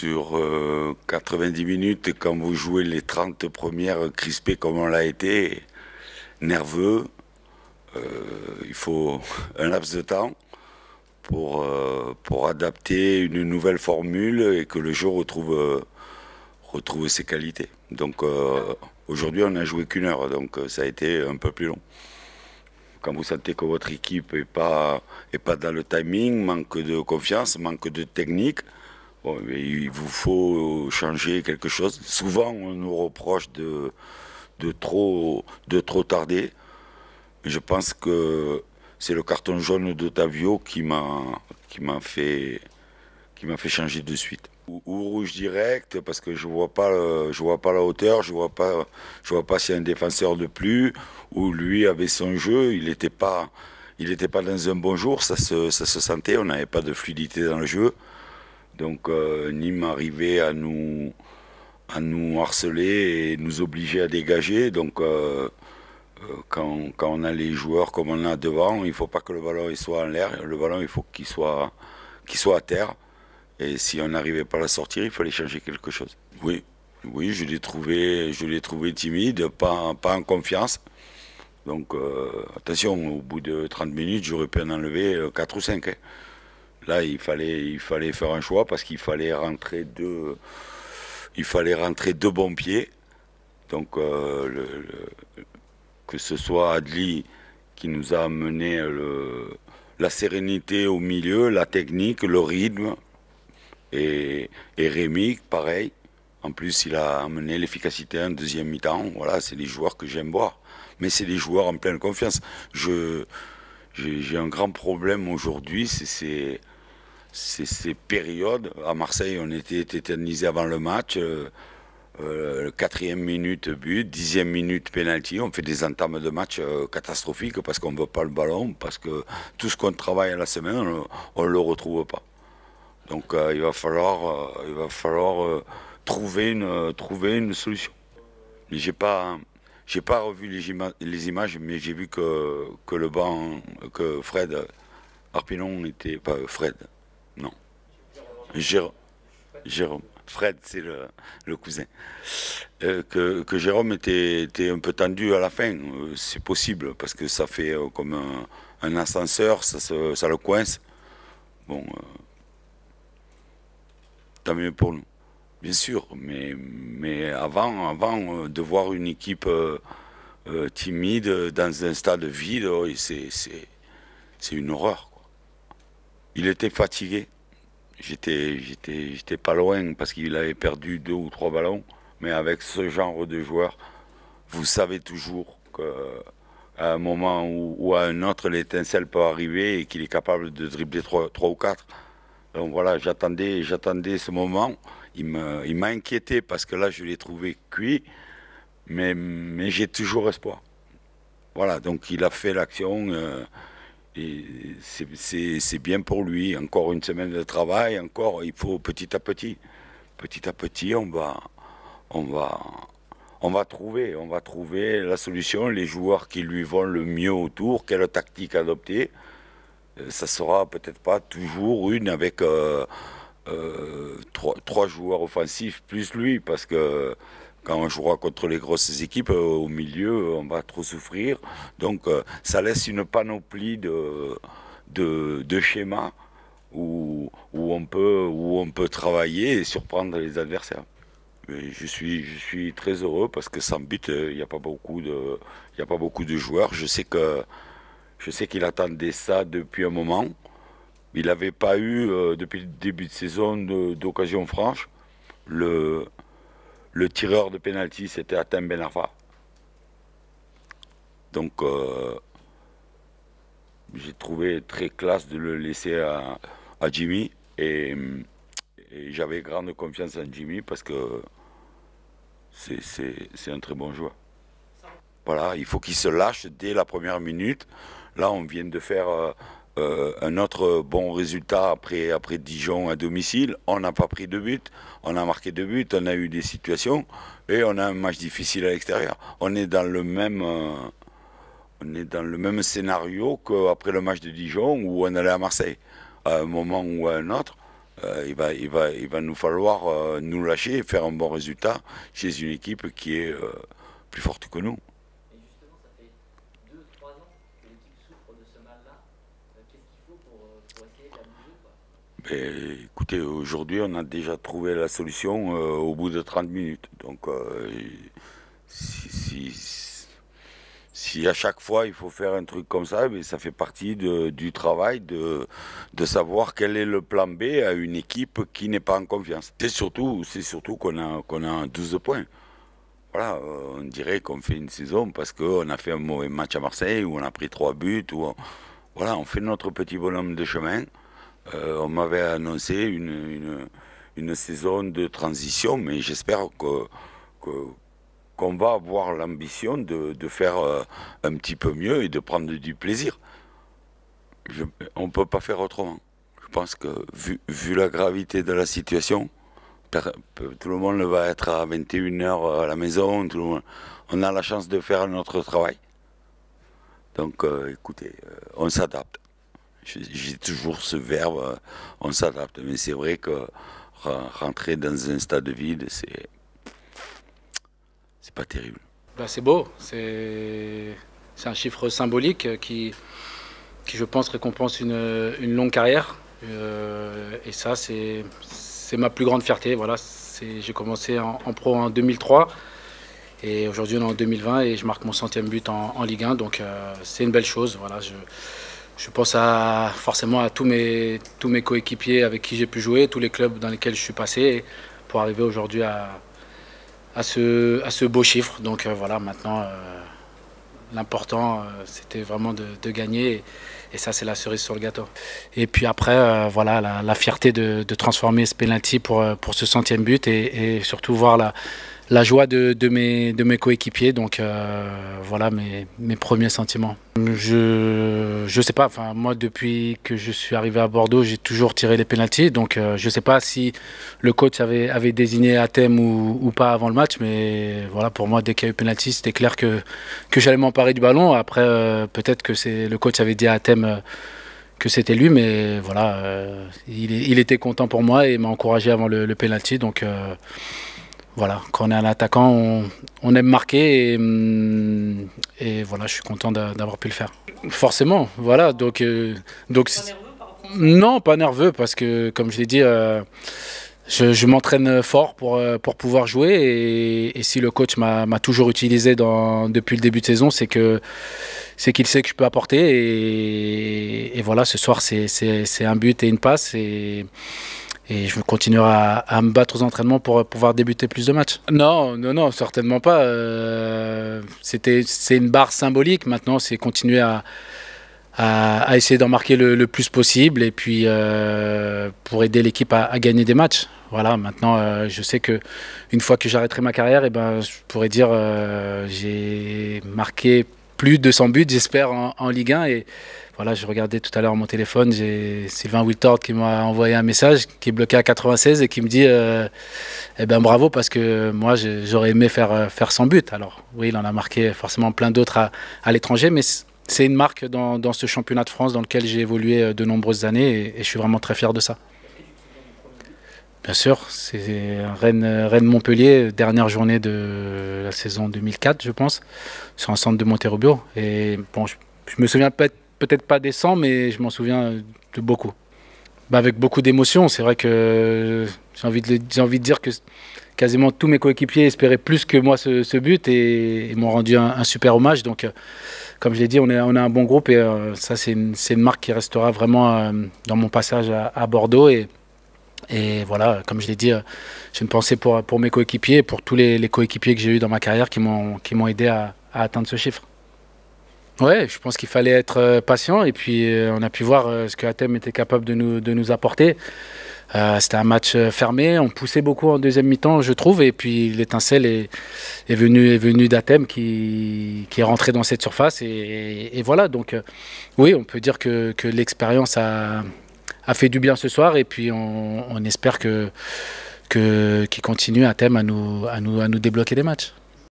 sur 90 euh, minutes, quand vous jouez les 30 premières crispées comme on l'a été, nerveux, euh, il faut un laps de temps pour, euh, pour adapter une nouvelle formule et que le jeu retrouve, retrouve ses qualités. Donc aujourd'hui, on n'a joué qu'une heure, donc ça a été un peu plus long quand vous sentez que votre équipe n'est pas, est pas dans le timing, manque de confiance, manque de technique, il vous faut changer quelque chose. Souvent, on nous reproche de, de, trop, de trop tarder. Je pense que c'est le carton jaune de Tavio qui m'a fait, qui fait changer de suite. Ou, rouge direct, parce que je ne vois, pas, je vois pas la hauteur, je ne vois pas, je vois pas si un défenseur de plus, ou lui, avait son jeu, il n'était pas, il pas dans un bon jour, ça se, ça se sentait, on n'avait pas de fluidité dans le jeu. Donc euh, Nîmes arrivait à nous, à nous harceler et nous obliger à dégager. Donc euh, euh, quand, on a les joueurs comme on a devant, il ne faut pas que le ballon soit en l'air. Le ballon, il faut qu'il soit, qu'il soit à terre. Et si on n'arrivait pas à la sortir, il fallait changer quelque chose. Oui, oui, je l'ai trouvé, trouvé timide, pas, en confiance. Donc attention, au bout de 30 minutes, j'aurais pu en enlever 4 ou 5. Là, il fallait, il fallait faire un choix parce qu'il fallait rentrer deux, il fallait rentrer deux bons pieds. Donc, euh, que ce soit Adli qui nous a amené la sérénité au milieu, la technique, le rythme, et, et pareil. En plus, il a amené l'efficacité en deuxième mi-temps. Voilà, c'est des joueurs que j'aime voir. Mais c'est des joueurs en pleine confiance. Je, j'ai, un grand problème aujourd'hui, c'est ces, périodes. À Marseille, on était tétanisé avant le match. Euh, euh, quatrième minute but, dixième minute penalty. On fait des entames de match euh, catastrophiques parce qu'on ne veut pas le ballon, parce que tout ce qu'on travaille à la semaine, on ne le retrouve pas. Donc il va falloir, il va falloir trouver, une, solution. J'ai pas, pas revu les, images, mais j'ai vu que, le banc, que Fred Arpinon était, pas Fred, Jérôme. Fred, c'est le, cousin. Euh, que, Jérôme était, un peu tendu à la fin, euh, c'est possible, parce que ça fait euh, comme un, ascenseur, ça, le coince. Bon, tant mieux pour nous, bien sûr, mais, mais avant, avant de voir une équipe timide dans un stade vide, c'est une horreur. Il était fatigué j'étais, j'étais, pas loin parce qu'il avait perdu deux ou trois ballons. Mais avec ce genre de joueur, vous savez toujours qu'à un moment ou, à un autre, l'étincelle peut arriver et qu'il est capable de dribbler trois, ou quatre. Donc voilà, j'attendais, j'attendais ce moment. Il, m'a inquiété parce que là, je l'ai trouvé cuit, mais, mais j'ai toujours espoir. Voilà, donc il a fait l'action. Euh, c'est bien pour lui. Encore une semaine de travail, encore, il faut petit à petit. Petit à petit, on va, on va, on va trouver, on va trouver la solution, les joueurs qui lui vont le mieux autour, quelle tactique adopter. Euh, ça sera peut-être pas toujours une avec euh, euh, trois, trois, joueurs offensifs plus lui, parce que quand on jouera contre les grosses équipes, euh, au milieu, euh, on va trop souffrir. Donc euh, ça laisse une panoplie de, de, schémas où, où, on peut, où on peut travailler et surprendre les adversaires. je suis, je suis très heureux parce que sans but, il n'y a, pas beaucoup de, a pas beaucoup de joueurs. Je sais que je sais qu'il attendait ça depuis un moment. Il n'avait pas eu, depuis le début de saison, d'occasion franche. Le, le tireur de pénalty, c'était Atem Ben Donc, euh, j'ai trouvé très classe de le laisser à, Jimmy. Et, j'avais grande confiance en Jimmy parce que c'est un très bon joueur. Voilà, il faut qu'il se lâche dès la première minute. Là, on vient de faire... Euh, euh, un autre bon résultat après, après Dijon à domicile. On n'a pas pris de but, on a marqué deux buts, on a eu des situations et on a un match difficile à l'extérieur. On est dans le même, euh, on est dans le même scénario qu'après le match de Dijon où on allait à Marseille. À un moment ou à un autre, euh, il, va, il, va, il va nous falloir nous lâcher et faire un bon résultat chez une équipe qui est plus forte que nous. Ben, écoutez, aujourd'hui, on a déjà trouvé la solution euh, au bout de 30 minutes. Donc, euh, si, à chaque fois il faut faire un truc comme ça, mais ben, ça fait partie du travail de, savoir quel est le plan B à une équipe qui n'est pas en confiance. C'est surtout, surtout qu'on a, qu'on a 12 points. Voilà, euh, on dirait qu'on fait une saison parce qu'on a fait un mauvais match à Marseille, où on a pris trois buts, voilà, on fait notre petit bonhomme de chemin. Euh, on m'avait annoncé une, saison de transition, mais j'espère que, qu'on va avoir l'ambition de, faire euh, un petit peu mieux et de prendre du plaisir. on ne peut pas faire autrement. Je pense que vu, la gravité de la situation, tout le monde va être à 21h euh, à la maison, tout on a la chance de faire notre travail. Donc écoutez, on s'adapte. J'ai toujours ce verbe, euh, on s'adapte. Mais c'est vrai que rentrer dans un stade vide, c'est. C'est pas terrible. Bah, c'est beau, c'est un chiffre symbolique qui, qui je pense, récompense une, longue carrière. Euh, et ça, c'est ma plus grande fierté. Voilà, j'ai commencé en, pro en 2003 et aujourd'hui on est en 2020 et je marque mon centième but en, Ligue 1. Donc euh, c'est une belle chose. Voilà, je, je pense forcément à tous mes, tous mes coéquipiers avec qui j'ai pu jouer, tous les clubs dans lesquels je suis passé pour arriver aujourd'hui à, à, ce, à ce beau chiffre. Donc euh, voilà, maintenant, euh, l'important, euh, c'était vraiment de, gagner. Et, ça, c'est la cerise sur le gâteau. Et puis après, voilà, la, fierté de, transformer ce pour, pour ce centième but et surtout voir la la joie de, mes, coéquipiers. Donc euh, voilà mes, premiers sentiments. Je ne sais pas. moi depuis que je suis arrivé à Bordeaux, j'ai toujours tiré les pénalties. Donc euh, je ne sais pas si le coach avait, désigné à ou, pas avant le match, mais voilà pour moi dès qu'il y a eu pénalty, c'était clair que j'allais m'emparer du ballon. Après euh, peut-être que c'est le coach avait dit à thème que c'était lui, mais voilà, il, était content pour moi et m'a encouragé avant le, pénalty. Donc voilà, quand on est un attaquant, on, aime marquer mm, et, voilà, je suis content d'avoir pu le faire. Forcément, voilà, donc... Euh, donc pas nerveux, par non, pas nerveux, parce que comme je l'ai dit, euh, je, m'entraîne fort pour, euh, pour pouvoir jouer et, si le coach m'a toujours utilisé dans, depuis le début de saison, c'est que c'est qu'il sait que je peux apporter et, et voilà, ce soir c'est un but et une passe et et je continuerai à, à, me battre aux entraînements pour euh, pouvoir débuter plus de matchs. Non, non, non, certainement pas. Euh, c'était, c'est une barre symbolique. Maintenant, c'est continuer à, à, essayer d'en marquer le, plus possible et puis euh, pour aider l'équipe à, gagner des matchs. Voilà, maintenant, je sais que une fois que j'arrêterai ma carrière, et eh ben, je pourrais dire j'ai marqué plus de 200 buts, j'espère, en, Ligue 1. Et voilà, je regardais tout à l'heure mon téléphone, j'ai Sylvain Wiltord qui m'a envoyé un message, qui est bloqué à 96 et qui me dit euh, Eh ben bravo, parce que moi, j'aurais aimé faire, euh, faire 100 buts. Alors, oui, il en a marqué forcément plein d'autres à, l'étranger, mais c'est une marque dans, ce championnat de France dans lequel j'ai évolué euh, de nombreuses années et je suis vraiment très fier de ça. Bien sûr, c'est Rennes-Montpellier, dernière journée de la saison 2004, je pense, sur un centre de Monterobio. Et bon, je, ne me souviens peut-être pas des 100, mais je m'en souviens de beaucoup. Bah, avec beaucoup d'émotion, c'est vrai que j'ai envie, envie, de dire que quasiment tous mes coéquipiers espéraient plus que moi ce, but et, m'ont rendu un, super hommage. Donc, euh, comme je l'ai dit, on, est, on a un bon groupe et euh, ça, c'est une, marque qui restera vraiment euh, dans mon passage à, à Bordeaux. Et, et voilà, comme je l'ai dit, euh, j'ai une pensée pour, pour mes coéquipiers pour tous les, coéquipiers que j'ai eu dans ma carrière qui m'ont aidé à, atteindre ce chiffre. Ouais, je pense qu'il fallait être euh, patient et puis euh, on a pu voir ce que Atem était capable de nous, de nous apporter. C'était un match fermé, on poussait beaucoup en deuxième mi-temps, je trouve, et puis l'étincelle est, est, venue, est venue qui, qui, est rentré dans cette surface. Et, voilà, donc oui, on peut dire que, que l'expérience a, a fait du bien ce soir et puis on, espère que qu'il continue à thème à nous, à, nous, à nous débloquer des matchs.